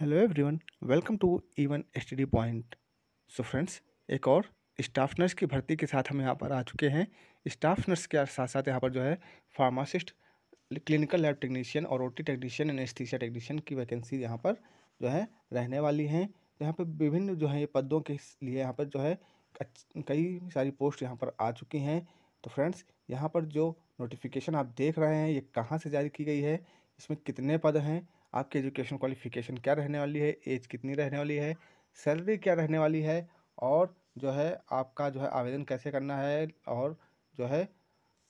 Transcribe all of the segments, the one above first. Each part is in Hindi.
hello everyone welcome to even study point so friends एक और स्टाफ नर्स की भर्ती के साथ हम यहाँ पर आ चुके हैं स्टाफ नर्स के साथ साथ यहाँ पर जो है फार्मासिस्ट क्लिनिकल लैब टेक्नीशियन और ओटी टेक्नीशियन एनेस्थीसिया टेक्नीशियन की वैकेंसी यहाँ पर जो है रहने वाली हैं तो यहाँ पर विभिन्न जो है पदों के लिए यहाँ पर जो है कई सारी पोस्ट यहाँ पर आ चुकी हैं तो फ्रेंड्स यहाँ पर जो नोटिफिकेशन आप देख रहे हैं ये कहाँ से जारी की गई है इसमें कितने पद हैं आपकी एजुकेशन क्वालिफिकेशन क्या रहने वाली है एज कितनी रहने वाली है सैलरी क्या रहने वाली है और जो है आपका जो है आवेदन कैसे करना है और जो है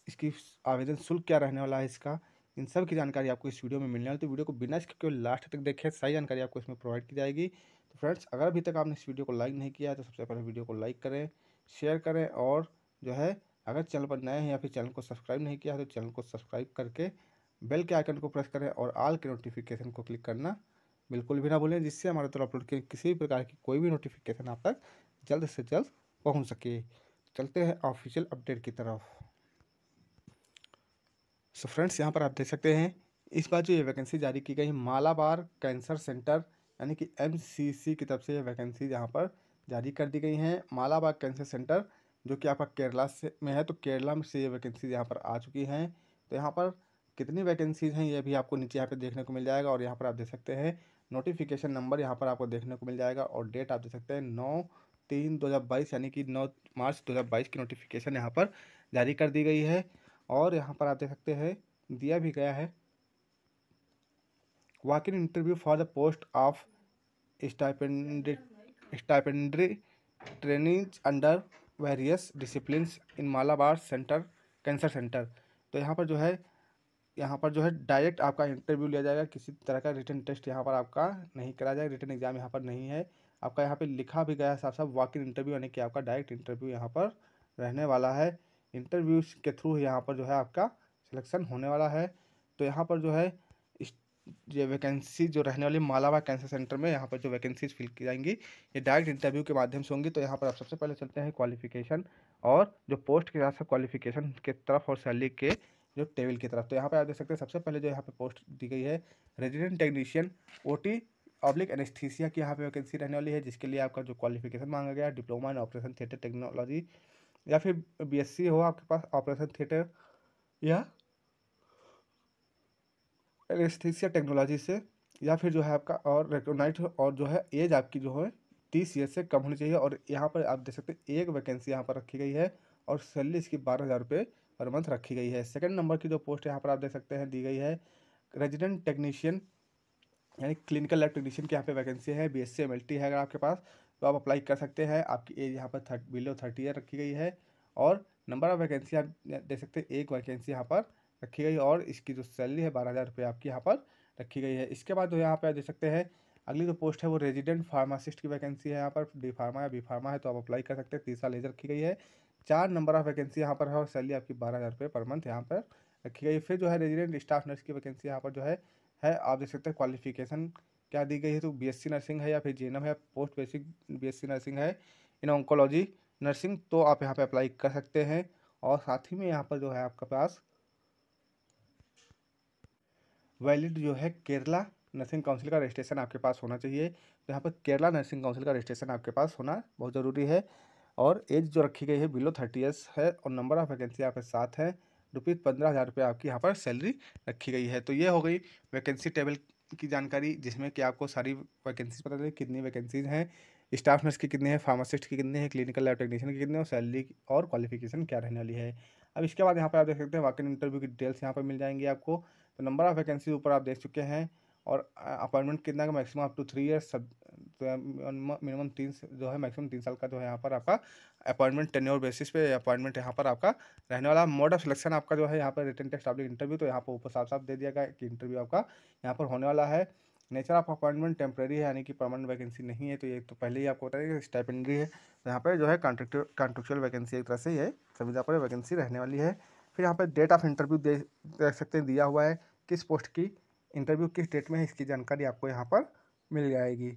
इसकी आवेदन शुल्क क्या रहने वाला है इसका इन सब की जानकारी आपको इस वीडियो में मिलने वाली तो वीडियो को बिना इसके लास्ट तक देखें सारी जानकारी आपको इसमें प्रोवाइड की जाएगी तो फ्रेंड्स अगर अभी तक आपने इस वीडियो को लाइक नहीं किया तो सबसे पहले वीडियो को लाइक करें शेयर करें और जो है अगर चैनल पर नए हैं या फिर चैनल को सब्सक्राइब नहीं किया तो चैनल को सब्सक्राइब करके बेल के आइकन को प्रेस करें और आल के नोटिफिकेशन को क्लिक करना बिल्कुल भी ना भूलें जिससे हमारे द्वारा अपलोड किए किसी भी प्रकार की कोई भी नोटिफिकेशन आप तक जल्द से जल्द पहुंच सके चलते हैं ऑफिशियल अपडेट की तरफ सो फ्रेंड्स यहाँ पर आप देख सकते हैं इस बार जो ये वैकेंसी जारी की गई मालाबार कैंसर सेंटर यानी कि एम की तरफ से ये वैकेंसी यहाँ पर जारी कर दी गई हैं मालाबार कैंसर सेंटर जो कि आपका केरला से में है तो केरला में से ये वैकेंसी यहाँ पर आ चुकी हैं तो यहाँ पर कितनी वैकेंसीज़ हैं ये भी आपको नीचे यहाँ पे देखने को मिल जाएगा और यहाँ पर आप देख सकते हैं नोटिफिकेशन नंबर यहाँ पर आपको देखने को मिल जाएगा और डेट आप देख सकते हैं नौ तीन दो हज़ार बाईस यानी कि नौ मार्च दो हज़ार बाईस की नोटिफिकेशन यहाँ पर जारी कर दी गई है और यहाँ पर आप देख सकते हैं दिया भी गया है walk in interview for the post of stipend stipendiary training under various discipline in Malabar centre cancer centre तो यहाँ पर जो है यहाँ पर जो है डायरेक्ट आपका इंटरव्यू लिया जाएगा किसी तरह का रिटर्न टेस्ट यहाँ पर आपका नहीं कराया जाएगा रिटर्न एग्जाम यहाँ पर नहीं है आपका यहाँ पे लिखा भी गया है साफ साफ वॉक इन इंटरव्यू यानी कि आपका डायरेक्ट इंटरव्यू यहाँ पर रहने वाला है इंटरव्यूज के थ्रू यहाँ पर जो है आपका सिलेक्शन होने वाला है तो यहाँ पर जो है ये वैकेंसी जो रहने वाली मालावा कैंसर सेंटर में यहाँ पर जो वैकेंसीज फिल की जाएंगी ये डायरेक्ट इंटरव्यू के माध्यम से होंगी तो यहाँ पर आप सबसे पहले चलते हैं क्वालिफिकेशन और जो पोस्ट के साथ साथ क्वालिफिकेशन के तरफ और सैलरी के जो टेबल की तरफ तो यहाँ पे आप देख सकते हैं सबसे पहले जो यहाँ पे पोस्ट दी गई है resident technician OT oblique anaesthesia की यहाँ पे वैकेंसी रहने वाली है जिसके लिए आपका जो क्वालिफिकेशन मांगा गया diploma in operation theatre technology या फिर बीएससी हो आपके पास ऑपरेशन थिएटर या एनेस्थीसिया टेक्नोलॉजी से या फिर जो है आपका और रेकोनाइट और जो है एज आपकी जो है तीस ईयर से कम होनी चाहिए और यहाँ पर आप देख सकते हैं एक वैकेंसी यहाँ पर रखी गई है और सैलरी इसकी बारह हज़ार रुपये पर मंथ रखी गई है सेकंड नंबर की जो पोस्ट यहाँ पर आप देख सकते हैं दी गई है रेजिडेंट टेक्नीशियन यानी क्लिनिकल लैब टेक्नीशियन की यहाँ पे वैकेंसी है बी एस है अगर आपके पास तो आप अप्लाई कर सकते हैं आपकी एज यहाँ पर थर्ट बिलो थर्टी ईयर रखी गई है और नंबर ऑफ वैकेंसी आप देख सकते हैं एक वैकेंसी यहाँ पर रखी गई और इसकी जो सैलरी है बारह हज़ार रुपये आपकी यहाँ पर रखी गई है इसके बाद जो यहाँ पर देख सकते हैं अगली जो पोस्ट है वो रेजिडेंट फार्मासिस्ट की वैकेंसी है यहाँ पर डी फार्मा या बी फार्मा है तो आप अप्लाई कर सकते हैं तीसरा लेजर रखी गई है चार नंबर ऑफ वैकेंसी यहाँ पर है और सैलरी आपकी बारह हज़ार रुपये पर मंथ यहाँ पर रखी गई फिर जो है रेजिडेंट स्टाफ नर्स की वैकेंसी यहाँ पर जो है है आप देख सकते हैं क्वालिफिकेशन क्या दी गई है तो बीएससी नर्सिंग है या फिर जे है पोस्ट बेसिक बीएससी नर्सिंग है इन ऑन्कोलॉजी नर्सिंग तो आप यहाँ पर अप्लाई कर सकते हैं और साथ ही में यहाँ पर जो है आपके पास वैलिड जो है केरला नर्सिंग काउंसिल का रजिस्ट्रेशन आपके पास होना चाहिए तो यहाँ पर केरला नर्सिंग काउंसिल का रजिस्ट्रेशन आपके पास होना बहुत ज़रूरी है और एज जो रखी गई है बिलो थर्टी ईयर्स है और नंबर ऑफ़ वैकेंसी यहाँ पर सात है रुपीज़ पंद्रह हज़ार रुपये आपकी यहाँ पर सैलरी रखी गई है तो ये हो गई वैकेंसी टेबल की जानकारी जिसमें कि आपको सारी वैकेंसीज पता चले कितनी वैकेंसीज हैं स्टाफ नर्स की कितनी है फार्मासिस्ट की कितनी है क्लिनिकल लैब टेक्नीशियन की कितनी है और सैलरी और क्वालिफिकेशन क्या रहने वाली है अब इसके बाद यहाँ पर आप देख सकते हैं वाकई इंटरव्यू की डिटेल्स यहाँ पर मिल जाएंगी आपको तो नंबर ऑफ़ वैकेंसी ऊपर आप देख चुके हैं और अपॉइंटमेंट कितना का maximum up to three year सब तो मिनिमम तीन जो है मैक्सिमम तीन साल का जो है यहाँ पर आपका अपॉइंटमेंट टेन्योर बेसिस पे अपॉइंटमेंट यहाँ पर आपका रहने वाला मोड ऑफ सिलेक्शन आपका जो है यहाँ पर रिटर्न टेस्ट पब्लिक इंटरव्यू तो यहाँ पर ऊपर साफ साफ दे दिया गया कि इंटरव्यू आपका यहाँ पर होने वाला है नेचर ऑफ अपॉइंटमेंट टेम्प्रेरी है यानी कि परमानेंट वैकेंसी नहीं है तो ये तो पहले ही आपको बता दें कि है तो यहाँ पर जो है कॉन्ट्रेक्चुअल वैकेंसी एक तरह से ये सभी जगह पर वैकेंसी रहने वाली है फिर यहाँ पर डेट ऑफ इंटरव्यू देख सकते हैं दिया हुआ है किस पोस्ट की इंटरव्यू किस डेट में है इसकी जानकारी आपको यहाँ पर मिल जाएगी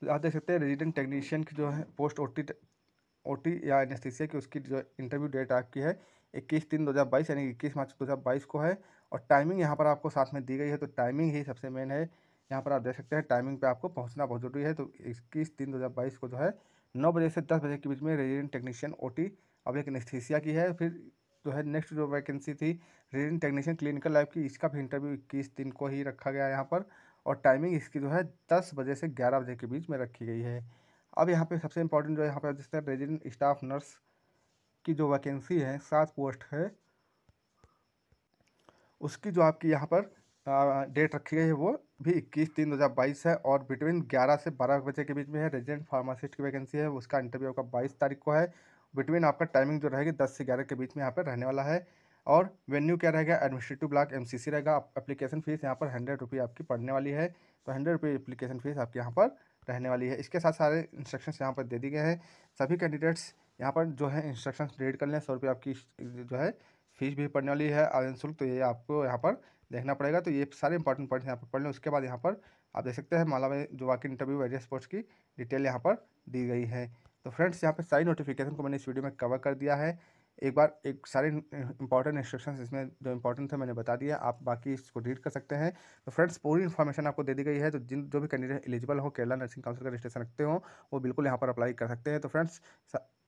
तो आप देख सकते हैं रेजिडेंट टेक्नीशियन की जो है पोस्ट ओटी ओटी या एनेस्थीसिया की उसकी जो इंटरव्यू डेट आपकी है इक्कीस तीन दो हज़ार बाईस यानी इक्कीस मार्च दो हज़ार बाईस को है और टाइमिंग यहाँ पर आपको साथ में दी गई है तो टाइमिंग ही सबसे मेन है यहाँ पर आप देख सकते हैं टाइमिंग पे आपको पहुँचना बहुत जरूरी है तो इक्कीस तीन दो हज़ार बाईस को जो है नौ बजे से दस बजे के बीच में रेजिडेंट टेक्नीशियन ओ टी अब एक एनेस्थीसिया की है फिर तो जो है नेक्स्ट जो वैकेंसी थी रेडियन टेक्नीशियन क्लिनिकल लाइफ की इसका भी इंटरव्यू इक्कीस दिन को ही रखा गया है यहाँ पर और टाइमिंग इसकी जो है दस बजे से ग्यारह बजे के बीच में रखी गई है अब यहाँ पे सबसे इम्पोर्टेंट जो है यहाँ पर जैसे रेजिडेंट स्टाफ नर्स की जो वैकेंसी है सात पोस्ट है उसकी जो आपकी यहाँ पर डेट रखी गई है वो भी इक्कीस तीन दो हज़ार बाईस है और बिटवीन ग्यारह से बारह बजे के बीच में है रेजिडेंट फार्मासिस्ट की वैकेंसी है उसका इंटरव्यू आपका बाईस तारीख को है बिटवीन आपका टाइमिंग जो रहेगी दस से ग्यारह के बीच में यहाँ पर रहने वाला है और वेन्यू क्या रहेगा एडमिनिस्ट्रेटिव ब्लॉक एम रहेगा एप्लीकेशन फ़ीस यहाँ पर हंड्रेड रुपये आपकी पड़ने वाली है तो हंड्रेड रुपये एप्लीकेशन फ़ीस आपके यहाँ पर रहने वाली है इसके साथ सारे इंस्ट्रक्शंस यहाँ पर दे दिए गए हैं सभी कैंडिडेट्स यहाँ पर जो है इंस्ट्रक्शन रीड कर लें सौ रुपये आपकी जो है फीस भी पड़ने वाली है आवेदन शुल्क तो ये आपको यहाँ पर देखना पड़ेगा तो ये सारे इंपॉर्टेंट पॉइंट्स यहाँ पर पढ़ लें उसके बाद यहाँ पर आप देख सकते हैं माला में जो बाकी इंटरव्यू एड्रेस पोस्ट की डिटेल यहाँ पर दी गई है तो फ्रेंड्स यहाँ पे सारी नोटिफिकेशन को मैंने इस वीडियो में कवर कर दिया है एक बार एक सारे इंपॉर्टेंट इंस्ट्रक्शंस इसमें जो इंपॉर्टेंट थे मैंने बता दिया आप बाकी इसको रीड कर सकते हैं तो फ्रेंड्स पूरी इन्फॉर्मेशन आपको दे दी गई है तो जिन जो भी कैंडिडेट एलिजिबल हो केरला नर्सिंग काउंसिल का रजिस्ट्रेशन रखते हो वो बिल्कुल यहाँ पर अप्लाई कर सकते हैं तो फ्रेंड्स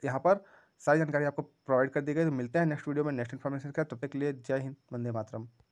यहाँ पर सारी जानकारी आपको प्रोवाइड कर दी गई तो मिलते हैं नेक्स्ट वीडियो में नेक्स्ट इन्फॉर्मेशन का तब तक के लिए जय हिंद वंदे मातरम